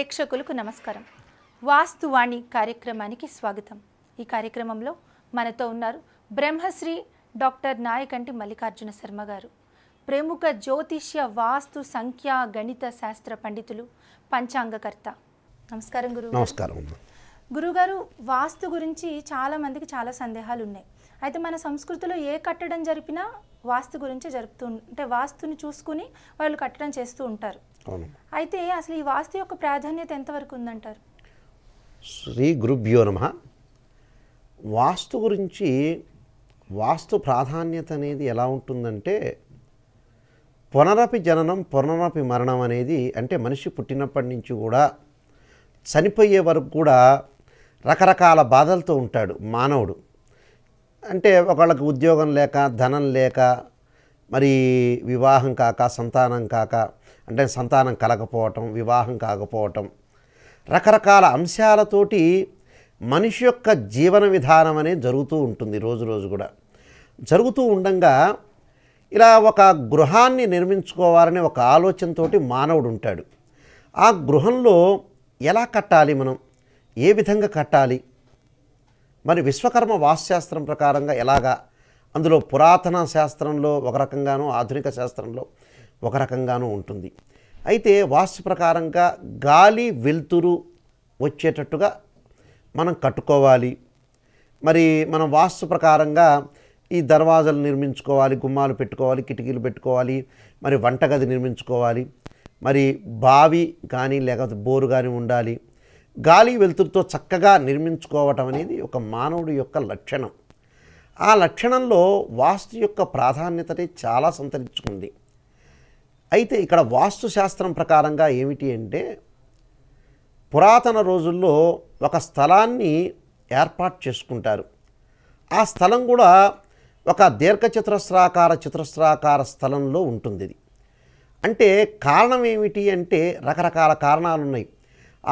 ప్రేక్షకులకు నమస్కారం వాస్తువాణి కార్యక్రమానికి స్వాగతం ఈ కార్యక్రమంలో మనతో ఉన్నారు బ్రహ్మశ్రీ డాక్టర్ నాయకంటి మల్లికార్జున శర్మ గారు ప్రముఖ జ్యోతిష్య వాస్తు సంఖ్యా గణిత శాస్త్ర పండితులు పంచాంగకర్త నమస్కారం గురు నమస్కారం గురుగారు వాస్తు గురించి చాలామందికి చాలా సందేహాలు ఉన్నాయి అయితే మన సంస్కృతిలో ఏ కట్టడం జరిపినా వాస్తు గురించి జరుపుతూ అంటే వాస్తుని చూసుకుని వాళ్ళు కట్టడం చేస్తూ ఉంటారు అయితే అసలు ఈ వాస్తు యొక్క ప్రాధాన్యత ఎంతవరకు ఉందంటారు శ్రీ గురుభ్యో నమ వాస్తు గురించి వాస్తు ప్రాధాన్యత అనేది ఎలా ఉంటుందంటే పునరపి జననం పునరపి మరణం అనేది అంటే మనిషి పుట్టినప్పటి నుంచి కూడా చనిపోయే వరకు కూడా రకరకాల బాధలతో ఉంటాడు మానవుడు అంటే ఒకళ్ళకి ఉద్యోగం లేక ధనం లేక మరి వివాహం కాక సంతానం కాక అంటే సంతానం కలకపోవటం వివాహం కాకపోవటం రకరకాల అంశాలతోటి మనిషి యొక్క జీవన విధానం అనేది జరుగుతూ ఉంటుంది రోజు రోజు కూడా జరుగుతూ ఉండంగా ఇలా ఒక గృహాన్ని నిర్మించుకోవాలనే ఒక ఆలోచనతోటి మానవుడు ఉంటాడు ఆ గృహంలో ఎలా కట్టాలి మనం ఏ విధంగా కట్టాలి మరి విశ్వకర్మ వాస్తుశాస్త్రం ప్రకారంగా ఎలాగా అందులో పురాతన శాస్త్రంలో ఒక రకంగాను ఆధునిక శాస్త్రంలో ఒక రకంగాను ఉంటుంది అయితే వాస్తు ప్రకారంగా గాలి వెలుతురు వచ్చేటట్టుగా మనం కట్టుకోవాలి మరి మనం వాస్తు ప్రకారంగా ఈ దర్వాజాలు నిర్మించుకోవాలి గుమ్మాలు పెట్టుకోవాలి కిటికీలు పెట్టుకోవాలి మరి వంటగది నిర్మించుకోవాలి మరి బావి కానీ లేకపోతే బోరు కానీ ఉండాలి గాలి వెలుతురుతో చక్కగా నిర్మించుకోవటం అనేది ఒక మానవుడి యొక్క లక్షణం ఆ లక్షణంలో వాస్తు యొక్క ప్రాధాన్యతని చాలా సంతరించుకుంది అయితే ఇక్కడ వాస్తు శాస్త్రం ప్రకారంగా ఏమిటి అంటే పురాతన రోజుల్లో ఒక స్థలాన్ని ఏర్పాటు చేసుకుంటారు ఆ స్థలం కూడా ఒక దీర్ఘచతురస్రాకార చతురస్రాకార స్థలంలో ఉంటుంది అంటే కారణం ఏమిటి అంటే రకరకాల కారణాలు ఉన్నాయి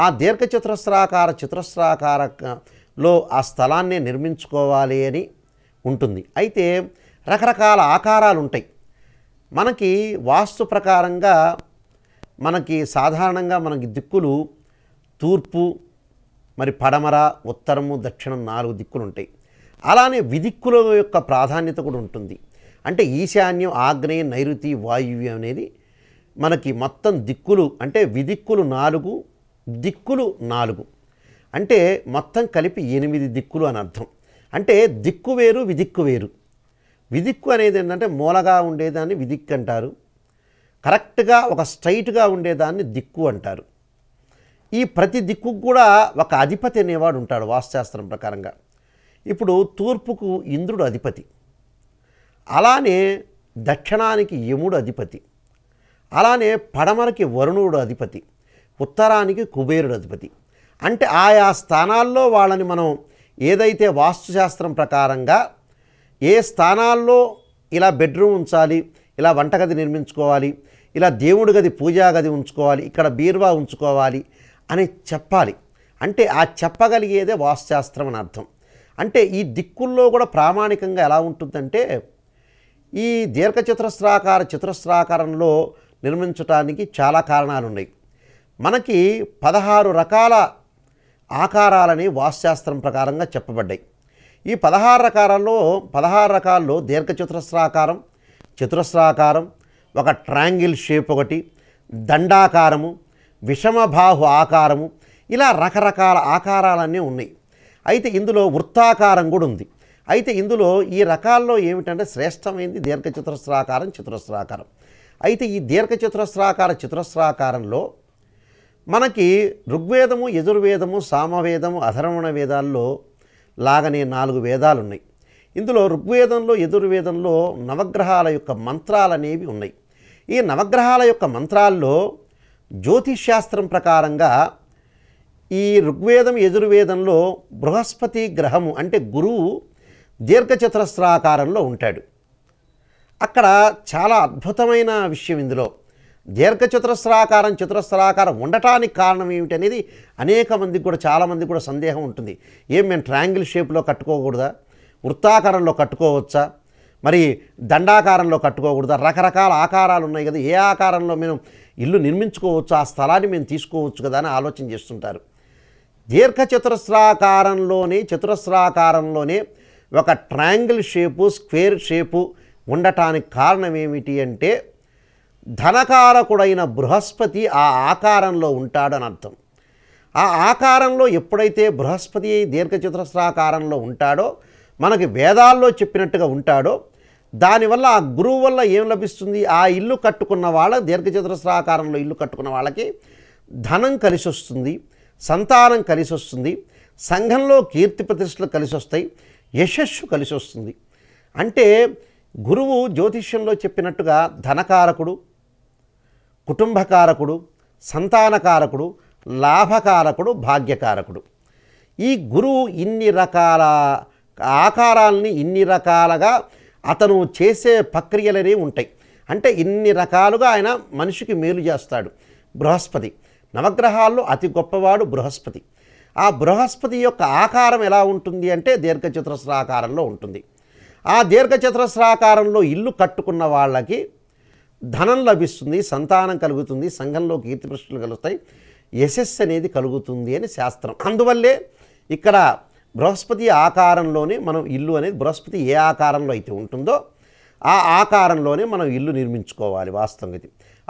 ఆ దీర్ఘచతురస్రాకార చతురస్రాకారలో ఆ స్థలాన్ని నిర్మించుకోవాలి అని ఉంటుంది అయితే రకరకాల ఆకారాలు ఉంటాయి మనకి వాస్తు ప్రకారంగా మనకి సాధారణంగా మనకి దిక్కులు తూర్పు మరి పడమర ఉత్తరము దక్షిణం నాలుగు దిక్కులు ఉంటాయి అలానే విదిక్కుల యొక్క ప్రాధాన్యత కూడా ఉంటుంది అంటే ఈశాన్యం ఆగ్నేయం నైరుతి వాయువ్యం అనేది మనకి మొత్తం దిక్కులు అంటే విదిక్కులు నాలుగు దిక్కులు నాలుగు అంటే మొత్తం కలిపి ఎనిమిది దిక్కులు అని అర్థం అంటే దిక్కు వేరు విదిక్కు వేరు విదిక్కు అనేది ఏంటంటే మూలగా ఉండేదాన్ని విదిక్కు అంటారు కరెక్ట్గా ఒక స్ట్రైట్గా ఉండేదాన్ని దిక్కు అంటారు ఈ ప్రతి దిక్కు కూడా ఒక అధిపతి అనేవాడు ఉంటాడు వాస్తుశాస్త్రం ప్రకారంగా ఇప్పుడు తూర్పుకు ఇంద్రుడు అధిపతి అలానే దక్షిణానికి యముడు అధిపతి అలానే పడమరకి వరుణుడు అధిపతి ఉత్తరానికి కుబేరుడు అధిపతి అంటే ఆయా స్థానాల్లో వాళ్ళని మనం ఏదైతే వాస్తుశాస్త్రం ప్రకారంగా ఏ స్థానాల్లో ఇలా బెడ్రూమ్ ఉంచాలి ఇలా వంటగది నిర్మించుకోవాలి ఇలా దేవుడి గది పూజా గది ఉంచుకోవాలి ఇక్కడ బీర్వా ఉంచుకోవాలి అని చెప్పాలి అంటే ఆ చెప్పగలిగేదే వాస్తుశాస్త్రం అని అర్థం అంటే ఈ దిక్కుల్లో కూడా ప్రామాణికంగా ఎలా ఉంటుందంటే ఈ దీర్ఘచతురస్రాకార చతురస్రాకారంలో నిర్మించడానికి చాలా కారణాలు ఉన్నాయి మనకి పదహారు రకాల ఆకారాలని వాస్శాస్త్రం ప్రకారంగా చెప్పబడ్డాయి ఈ పదహారు రకాలలో పదహారు రకాల్లో దీర్ఘచతురస్రాకారం చతురస్రాకారం ఒక ట్రాంగిల్ షేప్ ఒకటి దండాకారము విషమబాహు ఆకారము ఇలా రకరకాల ఆకారాలన్నీ ఉన్నాయి అయితే ఇందులో వృత్తాకారం కూడా ఉంది అయితే ఇందులో ఈ రకాల్లో ఏమిటంటే శ్రేష్టమైంది దీర్ఘచతురస్రాకారం చతురస్రాకారం అయితే ఈ దీర్ఘచతురస్రాకార చతురస్రాకారంలో మనకి ఋగ్వేదము యజుర్వేదము సామవేదము అధర్వణ వేదాల్లో లాగనే నాలుగు వేదాలు ఉన్నాయి ఇందులో ఋగ్వేదంలో యజుర్వేదంలో నవగ్రహాల యొక్క మంత్రాలు అనేవి ఉన్నాయి ఈ నవగ్రహాల యొక్క మంత్రాల్లో జ్యోతిష్శాస్త్రం ప్రకారంగా ఈ ఋగ్వేదం యజుర్వేదంలో బృహస్పతి గ్రహము అంటే గురువు దీర్ఘచతురస్రాకారంలో ఉంటాడు అక్కడ చాలా అద్భుతమైన విషయం ఇందులో దీర్ఘచతురస్రాకారం చతురస్రాకారం ఉండటానికి కారణం ఏమిటనేది అనేక మందికి కూడా చాలామందికి కూడా సందేహం ఉంటుంది ఏం మేము ట్రాంగిల్ షేప్లో కట్టుకోకూడదా వృత్తాకారంలో కట్టుకోవచ్చా మరి దండాకారంలో కట్టుకోకూడదా రకరకాల ఆకారాలు ఉన్నాయి కదా ఏ ఆకారంలో మేము ఇల్లు నిర్మించుకోవచ్చు ఆ స్థలాన్ని మేము తీసుకోవచ్చు కదా అని ఆలోచన చేస్తుంటారు దీర్ఘచతురస్రాకారంలోనే చతురస్రాకారంలోనే ఒక ట్రాంగిల్ షేపు స్క్వేర్ షేపు ఉండటానికి కారణం ఏమిటి అంటే ధనకారకుడైన బృహస్పతి ఆ ఆకారంలో ఉంటాడని అర్థం ఆ ఆకారంలో ఎప్పుడైతే బృహస్పతి దీర్ఘచతురస్రాకారంలో ఉంటాడో మనకి వేదాల్లో చెప్పినట్టుగా ఉంటాడో దానివల్ల ఆ గురువు వల్ల ఏం లభిస్తుంది ఆ ఇల్లు కట్టుకున్న వాళ్ళ దీర్ఘచతురస్రాకారంలో ఇల్లు కట్టుకున్న వాళ్ళకి ధనం కలిసి వస్తుంది సంతానం కలిసి వస్తుంది సంఘంలో కీర్తి ప్రతిష్టలు కలిసి వస్తాయి యశస్సు కలిసి వస్తుంది అంటే గురువు జ్యోతిష్యంలో చెప్పినట్టుగా ధనకారకుడు కుటుంబకారకుడు సంతానకారకుడు లాభకారకుడు భాగ్యకారకుడు ఈ గురువు ఇన్ని రకాల ఆకారాలని ఇన్ని రకాలుగా అతను చేసే ప్రక్రియలనే ఉంటాయి అంటే ఇన్ని రకాలుగా ఆయన మనిషికి మేలు చేస్తాడు బృహస్పతి నవగ్రహాల్లో అతి గొప్పవాడు బృహస్పతి ఆ బృహస్పతి యొక్క ఆకారం ఎలా ఉంటుంది అంటే దీర్ఘచతురస్రాకారంలో ఉంటుంది ఆ దీర్ఘచతురస్రాకారంలో ఇల్లు కట్టుకున్న వాళ్ళకి ధనం లభిస్తుంది సంతానం కలుగుతుంది సంఘంలో కీర్తి ప్రశ్నలు కలుగుతాయి యశస్ అనేది కలుగుతుంది అని శాస్త్రం అందువల్లే ఇక్కడ బృహస్పతి ఆకారంలోనే మనం ఇల్లు అనేది బృహస్పతి ఏ ఆకారంలో అయితే ఉంటుందో ఆ ఆకారంలోనే మనం ఇల్లు నిర్మించుకోవాలి వాస్తవంగా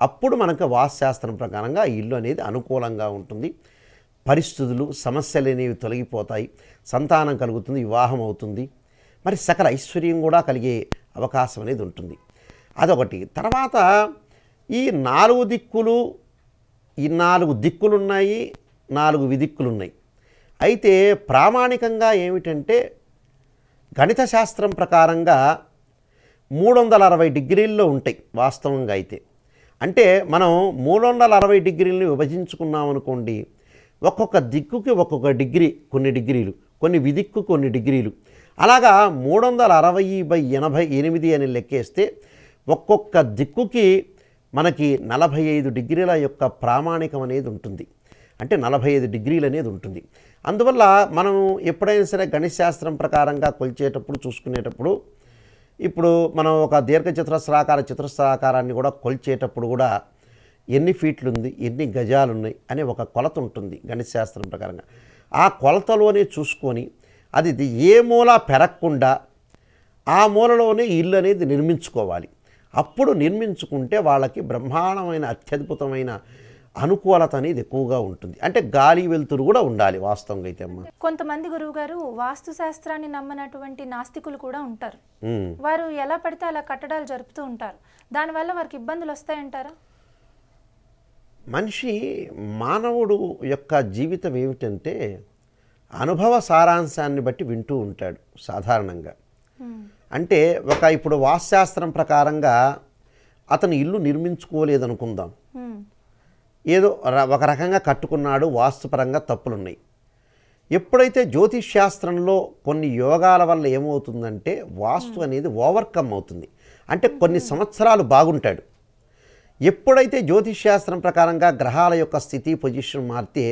అప్పుడు మనకు వాస్తుశాస్త్రం ప్రకారంగా ఇల్లు అనేది అనుకూలంగా ఉంటుంది పరిస్థితులు సమస్యలు అనేవి తొలగిపోతాయి సంతానం కలుగుతుంది వివాహం అవుతుంది మరి సకల ఐశ్వర్యం కూడా కలిగే అవకాశం అనేది ఉంటుంది అదొకటి తర్వాత ఈ నాలుగు దిక్కులు ఈ నాలుగు దిక్కులున్నాయి నాలుగు విదిక్కులున్నాయి అయితే ప్రామాణికంగా ఏమిటంటే గణిత శాస్త్రం ప్రకారంగా మూడు వందల అరవై డిగ్రీల్లో ఉంటాయి వాస్తవంగా అయితే అంటే మనం మూడు వందల అరవై డిగ్రీలని విభజించుకున్నామనుకోండి ఒక్కొక్క దిక్కుకి ఒక్కొక్క డిగ్రీ కొన్ని డిగ్రీలు కొన్ని విదిక్కు కొన్ని డిగ్రీలు అలాగా మూడు వందల అరవై బై ఎనభై ఎనిమిది అని లెక్కేస్తే ఒక్కొక్క దిక్కుకి మనకి నలభై ఐదు డిగ్రీల యొక్క ప్రామాణికం అనేది ఉంటుంది అంటే నలభై ఐదు డిగ్రీలు అనేది ఉంటుంది అందువల్ల మనం ఎప్పుడైనా సరే గణిత శాస్త్రం ప్రకారంగా కొలిచేటప్పుడు చూసుకునేటప్పుడు ఇప్పుడు మనం ఒక దీర్ఘ చతురస్రాకార చతురస్రాకారాన్ని కూడా కొలిచేటప్పుడు కూడా ఎన్ని ఫీట్లు ఉంది ఎన్ని గజాలు ఉన్నాయి అనే ఒక కొలత ఉంటుంది గణిత శాస్త్రం ప్రకారంగా ఆ కొలతలోనే చూసుకొని అది ఏ మూల పెరగకుండా ఆ మూలలోనే ఇల్లు అనేది నిర్మించుకోవాలి అప్పుడు నిర్మించుకుంటే వాళ్ళకి బ్రహ్మాండమైన అత్యద్భుతమైన అనుకూలత అనేది ఎక్కువగా ఉంటుంది అంటే గాలి వెలుతురు కూడా ఉండాలి వాస్తవంగా అయితే అమ్మ కొంతమంది గురువు గారు వాస్తు శాస్త్రాన్ని నమ్మనటువంటి నాస్తికులు కూడా ఉంటారు వారు ఎలా పడితే అలా కట్టడాలు జరుపుతూ ఉంటారు దానివల్ల వారికి ఇబ్బందులు వస్తాయంటారా మనిషి మానవుడు యొక్క జీవితం ఏమిటంటే అనుభవ సారాంశాన్ని బట్టి వింటూ ఉంటాడు సాధారణంగా అంటే ఒక ఇప్పుడు వాస్తుశాస్త్రం ప్రకారంగా అతను ఇల్లు నిర్మించుకోలేదనుకుందాం ఏదో ఒక రకంగా కట్టుకున్నాడు వాస్తుపరంగా తప్పులున్నాయి ఎప్పుడైతే జ్యోతిష్ శాస్త్రంలో కొన్ని యోగాల వల్ల ఏమవుతుందంటే వాస్తు అనేది ఓవర్కమ్ అవుతుంది అంటే కొన్ని సంవత్సరాలు బాగుంటాడు ఎప్పుడైతే జ్యోతిష్ శాస్త్రం ప్రకారంగా గ్రహాల యొక్క స్థితి పొజిషన్ మారితే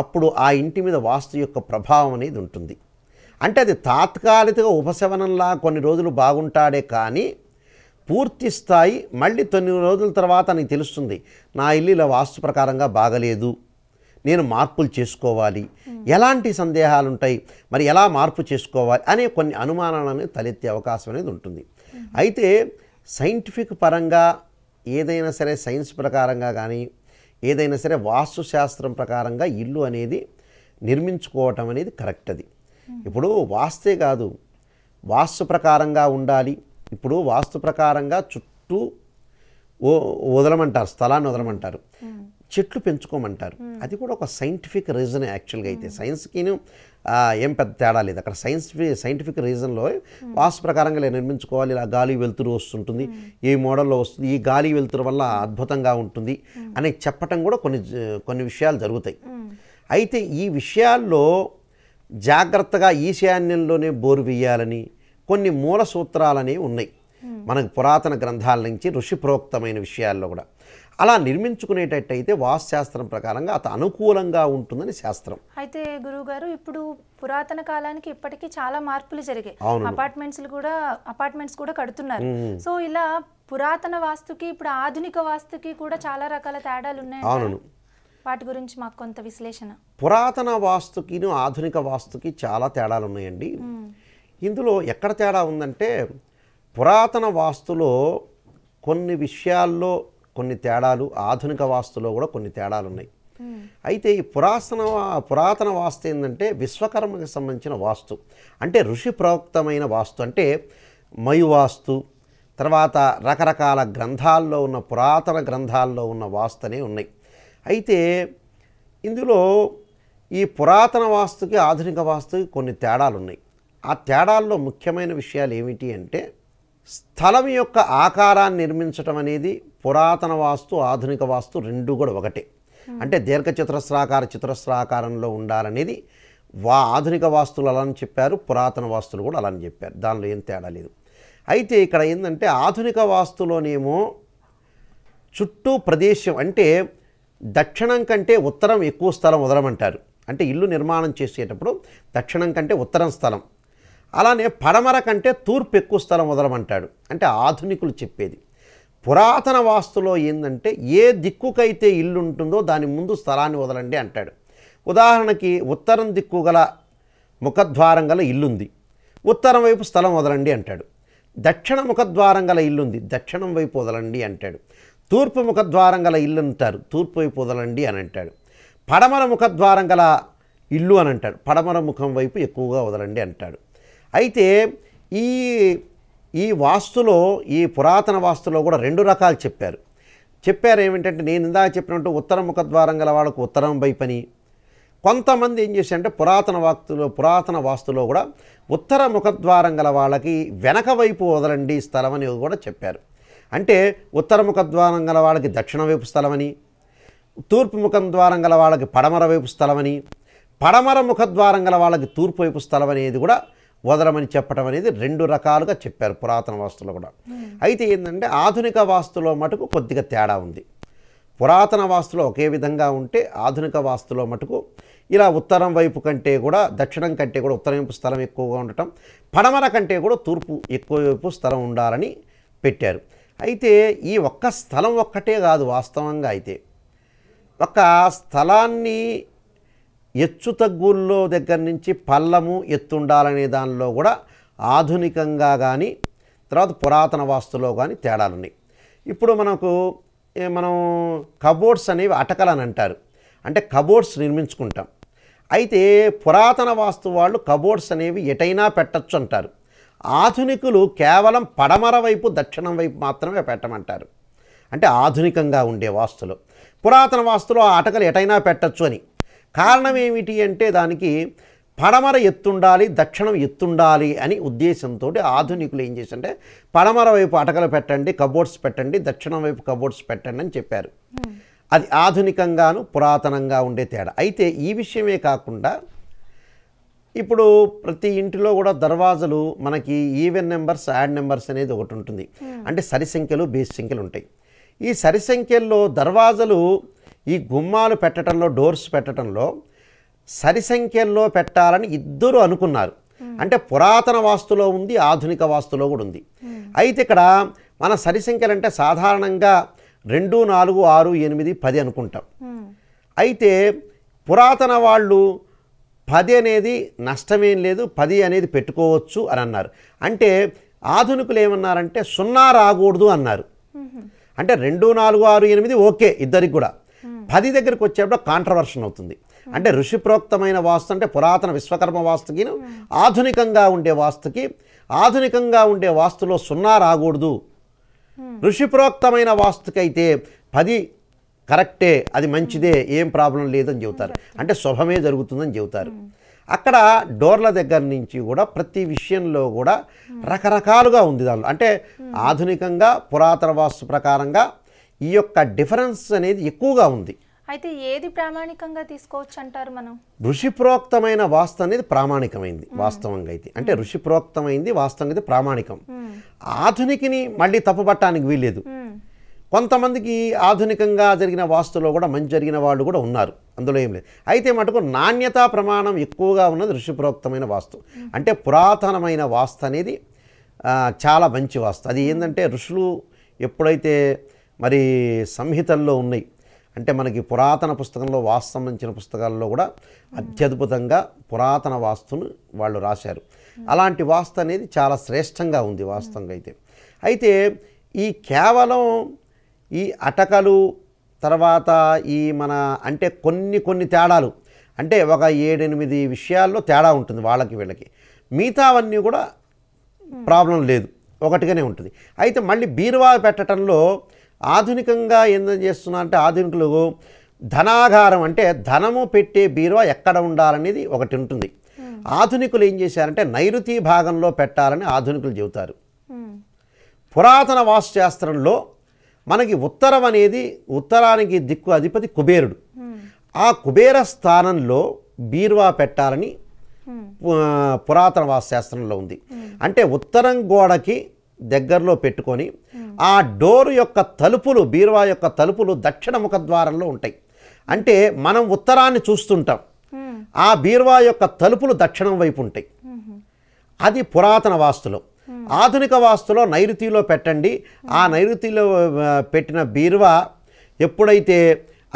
అప్పుడు ఆ ఇంటి మీద వాస్తు యొక్క ప్రభావం అనేది ఉంటుంది అంటే అది తాత్కాలిక ఉపశమనంలా కొన్ని రోజులు బాగుంటాడే కానీ పూర్తి స్థాయి మళ్ళీ తొమ్మిది రోజుల తర్వాత నీకు తెలుస్తుంది నా ఇల్లు ఇలా వాస్తు ప్రకారంగా బాగలేదు నేను మార్పులు చేసుకోవాలి ఎలాంటి సందేహాలు ఉంటాయి మరి ఎలా మార్పు చేసుకోవాలి అనే కొన్ని అనుమానాలను తలెత్తే అవకాశం అనేది ఉంటుంది అయితే సైంటిఫిక్ పరంగా ఏదైనా సరే సైన్స్ ప్రకారంగా కానీ ఏదైనా సరే వాస్తుశాస్త్రం ప్రకారంగా ఇల్లు అనేది నిర్మించుకోవటం అనేది కరెక్ట్ అది ఇప్పుడు వాస్తే కాదు వాస్తు ప్రకారంగా ఉండాలి ఇప్పుడు వాస్తు ప్రకారంగా చుట్టూ వదలమంటారు స్థలాన్ని వదలమంటారు చెట్లు పెంచుకోమంటారు అది కూడా ఒక సైంటిఫిక్ రీజన్ యాక్చువల్గా అయితే సైన్స్కి ఏం పెద్ద తేడా లేదు అక్కడ సైన్స్ సైంటిఫిక్ రీజన్లో వాస్తు ప్రకారంగా లేదు నిర్మించుకోవాలి ఇలా గాలి వెలుతురు వస్తుంటుంది ఈ మోడల్లో వస్తుంది ఈ గాలి వెలుతురు వల్ల అద్భుతంగా ఉంటుంది అని చెప్పటం కూడా కొన్ని కొన్ని విషయాలు జరుగుతాయి అయితే ఈ విషయాల్లో జాగ్రత్తగా ఈశాన్యంలోనే బోరు వేయాలని కొన్ని మూల సూత్రాలని ఉన్నాయి మనకు పురాతన గ్రంథాల నుంచి ప్రోక్తమైన విషయాల్లో కూడా అలా నిర్మించుకునేటట్టయితే వాస్తుశాస్త్రం ప్రకారంగా అత అనుకూలంగా ఉంటుందని శాస్త్రం అయితే గురువుగారు ఇప్పుడు పురాతన కాలానికి ఇప్పటికీ చాలా మార్పులు జరిగాయి అపార్ట్మెంట్స్ కూడా అపార్ట్మెంట్స్ కూడా కడుతున్నారు సో ఇలా పురాతన వాస్తుకి ఇప్పుడు ఆధునిక వాస్తుకి కూడా చాలా రకాల తేడాలు ఉన్నాయి అవును వాటి గురించి మాకు కొంత విశ్లేషణ పురాతన వాస్తుకిను ఆధునిక వాస్తుకి చాలా తేడాలు ఉన్నాయండి ఇందులో ఎక్కడ తేడా ఉందంటే పురాతన వాస్తులో కొన్ని విషయాల్లో కొన్ని తేడాలు ఆధునిక వాస్తులో కూడా కొన్ని తేడాలు ఉన్నాయి అయితే ఈ పురాతన పురాతన వాస్తు ఏంటంటే విశ్వకర్మకి సంబంధించిన వాస్తు అంటే ఋషి ప్రవక్తమైన వాస్తు అంటే మయువాస్తు తర్వాత రకరకాల గ్రంథాల్లో ఉన్న పురాతన గ్రంథాల్లో ఉన్న వాస్తునే ఉన్నాయి అయితే ఇందులో ఈ పురాతన వాస్తుకి ఆధునిక వాస్తుకి కొన్ని తేడాలు ఉన్నాయి ఆ తేడాల్లో ముఖ్యమైన విషయాలు ఏమిటి అంటే స్థలం యొక్క ఆకారాన్ని నిర్మించడం అనేది పురాతన వాస్తు ఆధునిక వాస్తు రెండు కూడా ఒకటే అంటే దీర్ఘచతురస్రాకార చతురస్రాకారంలో ఉండాలనేది వా ఆధునిక వాస్తులు అలా అని చెప్పారు పురాతన వాస్తులు కూడా అలా అని చెప్పారు దానిలో ఏం తేడా లేదు అయితే ఇక్కడ ఏంటంటే ఆధునిక వాస్తులోనేమో చుట్టూ ప్రదేశం అంటే దక్షిణం కంటే ఉత్తరం ఎక్కువ స్థలం వదలమంటారు అంటే ఇల్లు నిర్మాణం చేసేటప్పుడు దక్షిణం కంటే ఉత్తరం స్థలం అలానే పడమర కంటే తూర్పు ఎక్కువ స్థలం వదలమంటాడు అంటే ఆధునికులు చెప్పేది పురాతన వాస్తులో ఏంటంటే ఏ దిక్కుకైతే ఇల్లు ఉంటుందో దాని ముందు స్థలాన్ని వదలండి అంటాడు ఉదాహరణకి ఉత్తరం దిక్కు గల ముఖద్వారం గల ఇల్లుంది ఉత్తరం వైపు స్థలం వదలండి అంటాడు దక్షిణ ముఖద్వారం గల ఇల్లుంది దక్షిణం వైపు వదలండి అంటాడు తూర్పు ముఖద్వారం గల ఇల్లు అంటారు తూర్పు వైపు వదలండి అని అంటాడు పడమర ముఖద్వారం గల ఇల్లు అని అంటాడు పడమర ముఖం వైపు ఎక్కువగా వదలండి అంటాడు అయితే ఈ ఈ వాస్తులో ఈ పురాతన వాస్తులో కూడా రెండు రకాలు చెప్పారు చెప్పారు ఏమిటంటే నేను ఇందాక చెప్పినట్టు ఉత్తర ముఖద్వారం గల వాళ్ళకు ఉత్తరం వైపు అని కొంతమంది ఏం చేశారంటే పురాతన వాస్తులో పురాతన వాస్తులో కూడా ఉత్తర ముఖద్వారం గల వాళ్ళకి వెనక వైపు వదలండి స్థలం అనేది కూడా చెప్పారు అంటే ముఖ ద్వారం గల వాళ్ళకి దక్షిణ వైపు స్థలమని తూర్పు ముఖం ద్వారం గల వాళ్ళకి పడమర వైపు స్థలమని పడమర ముఖ ద్వారం గల వాళ్ళకి తూర్పు వైపు స్థలం అనేది కూడా వదలమని చెప్పడం అనేది రెండు రకాలుగా చెప్పారు పురాతన వాస్తులు కూడా hmm. అయితే ఏంటంటే ఆధునిక వాస్తులో మటుకు కొద్దిగా తేడా ఉంది పురాతన వాస్తులో ఒకే విధంగా ఉంటే ఆధునిక వాస్తులో మటుకు ఇలా ఉత్తరం వైపు కంటే కూడా దక్షిణం కంటే కూడా ఉత్తరం వైపు స్థలం ఎక్కువగా ఉండటం పడమర కంటే కూడా తూర్పు ఎక్కువ వైపు స్థలం ఉండాలని పెట్టారు అయితే ఈ ఒక్క స్థలం ఒక్కటే కాదు వాస్తవంగా అయితే ఒక స్థలాన్ని ఎచ్చు తగ్గుల్లో దగ్గర నుంచి పల్లము ఎత్తుండాలనే దానిలో కూడా ఆధునికంగా కానీ తర్వాత పురాతన వాస్తులో కానీ తేడాలున్నాయి ఇప్పుడు మనకు మనం కబోర్డ్స్ అనేవి అటకలని అంటారు అంటే కబోర్డ్స్ నిర్మించుకుంటాం అయితే పురాతన వాస్తు వాళ్ళు కబోర్డ్స్ అనేవి ఎటైనా పెట్టచ్చు అంటారు ఆధునికులు కేవలం పడమర వైపు దక్షిణం వైపు మాత్రమే పెట్టమంటారు అంటే ఆధునికంగా ఉండే వాస్తులు పురాతన వాస్తులు ఆ అటకలు ఎటైనా పెట్టచ్చు అని కారణం ఏమిటి అంటే దానికి పడమర ఎత్తుండాలి దక్షిణం ఎత్తుండాలి అని ఉద్దేశంతో ఆధునికులు ఏం చేశారంటే పడమర వైపు అటకలు పెట్టండి కబోర్డ్స్ పెట్టండి దక్షిణం వైపు కబోర్డ్స్ పెట్టండి అని చెప్పారు అది ఆధునికంగాను పురాతనంగా ఉండే తేడా అయితే ఈ విషయమే కాకుండా ఇప్పుడు ప్రతి ఇంటిలో కూడా దర్వాజలు మనకి ఈవెన్ నెంబర్స్ యాడ్ నెంబర్స్ అనేది ఒకటి ఉంటుంది hmm. అంటే సరి సంఖ్యలు బేస్ సంఖ్యలు ఉంటాయి ఈ సరి సంఖ్యల్లో దర్వాజలు ఈ గుమ్మాలు పెట్టడంలో డోర్స్ పెట్టడంలో సరి సంఖ్యల్లో పెట్టాలని ఇద్దరు అనుకున్నారు hmm. అంటే పురాతన వాస్తులో ఉంది ఆధునిక వాస్తులో కూడా ఉంది hmm. అయితే ఇక్కడ మన సరి సంఖ్యలు అంటే సాధారణంగా రెండు నాలుగు ఆరు ఎనిమిది పది అనుకుంటాం అయితే పురాతన వాళ్ళు పది అనేది నష్టమేం లేదు పది అనేది పెట్టుకోవచ్చు అని అన్నారు అంటే ఆధునికులు ఏమన్నారంటే సున్నా రాకూడదు అన్నారు అంటే రెండు నాలుగు ఆరు ఎనిమిది ఓకే ఇద్దరికి కూడా పది దగ్గరికి వచ్చేప్పుడు కాంట్రవర్షన్ అవుతుంది అంటే ఋషిప్రోక్తమైన వాస్తు అంటే పురాతన విశ్వకర్మ వాస్తుకి ఆధునికంగా ఉండే వాస్తుకి ఆధునికంగా ఉండే వాస్తులో సున్నా రాకూడదు ఋషిప్రోక్తమైన వాస్తుకైతే పది కరెక్టే అది మంచిదే ఏం ప్రాబ్లం లేదని చెబుతారు అంటే శుభమే జరుగుతుందని చెబుతారు అక్కడ డోర్ల దగ్గర నుంచి కూడా ప్రతి విషయంలో కూడా రకరకాలుగా ఉంది దానిలో అంటే ఆధునికంగా పురాతన వాస్తు ప్రకారంగా ఈ యొక్క డిఫరెన్స్ అనేది ఎక్కువగా ఉంది అయితే ఏది ప్రామాణికంగా తీసుకోవచ్చు అంటారు మనం ఋషిప్రోక్తమైన వాస్తు అనేది ప్రామాణికమైంది వాస్తవంగా అయితే అంటే ఋషిప్రోక్తమైంది వాస్తవంగా అయితే ప్రామాణికం ఆధునికిని మళ్ళీ తప్పుపట్టడానికి వీల్లేదు కొంతమందికి ఆధునికంగా జరిగిన వాస్తులో కూడా మంచి జరిగిన వాళ్ళు కూడా ఉన్నారు అందులో ఏం లేదు అయితే మటుకు నాణ్యతా ప్రమాణం ఎక్కువగా ఉన్నది ఋషిప్రోక్తమైన వాస్తు అంటే పురాతనమైన వాస్తు అనేది చాలా మంచి వాస్తు అది ఏంటంటే ఋషులు ఎప్పుడైతే మరి సంహితల్లో ఉన్నాయి అంటే మనకి పురాతన పుస్తకంలో వాస్తు సంబంధించిన పుస్తకాల్లో కూడా అత్యద్భుతంగా పురాతన వాస్తును వాళ్ళు రాశారు అలాంటి వాస్తు అనేది చాలా శ్రేష్టంగా ఉంది వాస్తవంగా అయితే అయితే ఈ కేవలం ఈ అటకలు తర్వాత ఈ మన అంటే కొన్ని కొన్ని తేడాలు అంటే ఒక ఏడెనిమిది విషయాల్లో తేడా ఉంటుంది వాళ్ళకి వీళ్ళకి మిగతావన్నీ కూడా ప్రాబ్లం లేదు ఒకటిగానే ఉంటుంది అయితే మళ్ళీ బీరువా పెట్టడంలో ఆధునికంగా ఏం చేస్తున్నా అంటే ఆధునికులు ధనాగారం అంటే ధనము పెట్టే బీరువా ఎక్కడ ఉండాలనేది ఒకటి ఉంటుంది ఆధునికులు ఏం చేశారంటే నైరుతి భాగంలో పెట్టాలని ఆధునికులు చెబుతారు పురాతన వాస్తుశాస్త్రంలో మనకి ఉత్తరం అనేది ఉత్తరానికి దిక్కు అధిపతి కుబేరుడు ఆ కుబేర స్థానంలో బీర్వా పెట్టాలని hmm. పురాతన వాస్తాస్త్రంలో ఉంది hmm. అంటే ఉత్తరం గోడకి దగ్గరలో పెట్టుకొని hmm. ఆ డోర్ యొక్క తలుపులు బీరువా యొక్క తలుపులు దక్షిణ ముఖద్వారంలో ఉంటాయి అంటే మనం ఉత్తరాన్ని చూస్తుంటాం ఆ బీరువా యొక్క తలుపులు దక్షిణం వైపు ఉంటాయి అది పురాతన వాస్తులో ఆధునిక వాస్తులో నైరుతిలో పెట్టండి ఆ నైరుతిలో పెట్టిన బీరువా ఎప్పుడైతే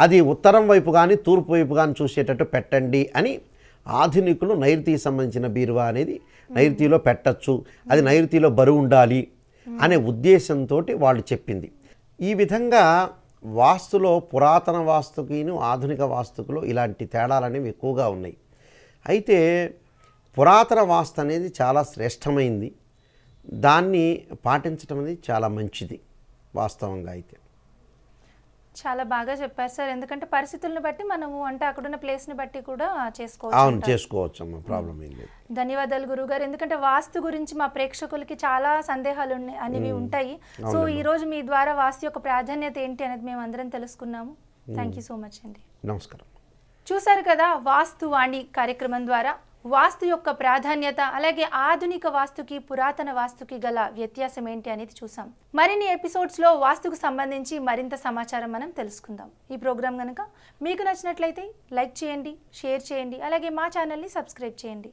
అది ఉత్తరం వైపు కానీ తూర్పు వైపు కానీ చూసేటట్టు పెట్టండి అని ఆధునికులు నైరుతికి సంబంధించిన బీరువా అనేది నైరుతిలో పెట్టచ్చు అది నైరుతిలో బరువు ఉండాలి అనే ఉద్దేశంతో వాళ్ళు చెప్పింది ఈ విధంగా వాస్తులో పురాతన వాస్తుకిను ఆధునిక వాస్తుకులు ఇలాంటి తేడాలు అనేవి ఎక్కువగా ఉన్నాయి అయితే పురాతన వాస్తు అనేది చాలా శ్రేష్టమైంది దాన్ని పాటించడం అనేది చాలా మంచిది వాస్తవంగా అయితే చాలా బాగా చెప్పారు సార్ ఎందుకంటే పరిస్థితులను బట్టి మనము అంటే అక్కడున్న ని బట్టి కూడా చేసుకోవచ్చు చేసుకోవచ్చు అమ్మ ప్రాబ్లం ఏం లేదు ధన్యవాదాలు గురువు గారు ఎందుకంటే వాస్తు గురించి మా ప్రేక్షకులకి చాలా సందేహాలు ఉన్నాయి అనేవి ఉంటాయి సో ఈ రోజు మీ ద్వారా వాస్తు యొక్క ప్రాధాన్యత ఏంటి అనేది మేము అందరం తెలుసుకున్నాము థ్యాంక్ యూ సో మచ్ అండి నమస్కారం చూసారు కదా వాస్తు వాణి కార్యక్రమం ద్వారా వాస్తు యొక్క ప్రాధాన్యత అలాగే ఆధునిక వాస్తుకి పురాతన వాస్తుకి గల వ్యత్యాసం ఏంటి అనేది చూసాం మరిన్ని ఎపిసోడ్స్లో వాస్తుకు సంబంధించి మరింత సమాచారం మనం తెలుసుకుందాం ఈ ప్రోగ్రాం కనుక మీకు నచ్చినట్లయితే లైక్ చేయండి షేర్ చేయండి అలాగే మా ఛానల్ని సబ్స్క్రైబ్ చేయండి